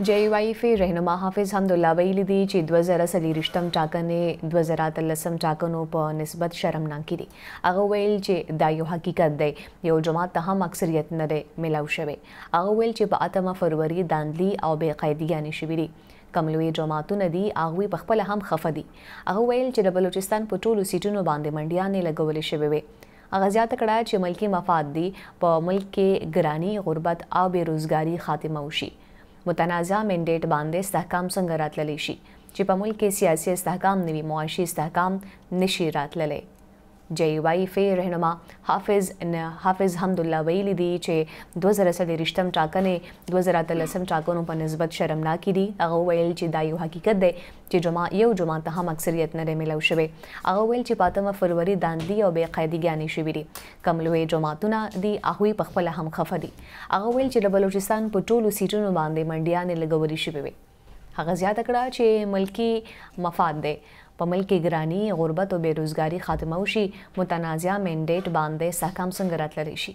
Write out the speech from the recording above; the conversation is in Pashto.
جیوایف رهنما حافظ حمدالله ویلي دي چې 2023م ټاکنې 2013م ټاکنو په نسبت شرمناکې دي هغه ویل چې دا یو حقیقت دی یو جماعت ته هم اکثریت نه دی ملاو شوی هغه ویل چې په 8 فروری داندلی او بې قیدیانې شوې دي کملوي جماعتونه دي هغه په خپل هم خفه دي هغه ویل چې د بلوچستان په ټولو سیټونو باندې منډیانې لګولې شوې وي هغه زیاته کړه چې ملکی مفاد دي په ملک کې ګرانی غربت او بیروزګاری خاتمه وشي متنازع منډیټ باندې استحکام څنګه راتللی شي چې په ملک کې سیاسي استحکام نوي معاشي استحکام نشي راتللی جی وائی فی رهنما حافظ حافظ حمدالله ویلی دی چې 2013 ټاکنې 2013 ټاکنو په نسبت شرمناکې دي هغه ویل چې دا یو حقیقت دی چې جمع یو جمع ته هم اکثریت نه ملو شوی هغه ویل چې پاتمه فروری داندي او بے قاعدګیانې شوی دي کملوې جماعتونه دي هغه په خپل هم خفه دي هغه ویل چې د بلوچستان په ټولو سیټونو باندې منډیانې لګولې شوی وي هغه زیاته کړه چې ملکی مفاد دی په ملک ګرانی غربت او بیروزګاری خاتمه وشي متنازعه منډیټ باندې سحکام څنګه راتللی شي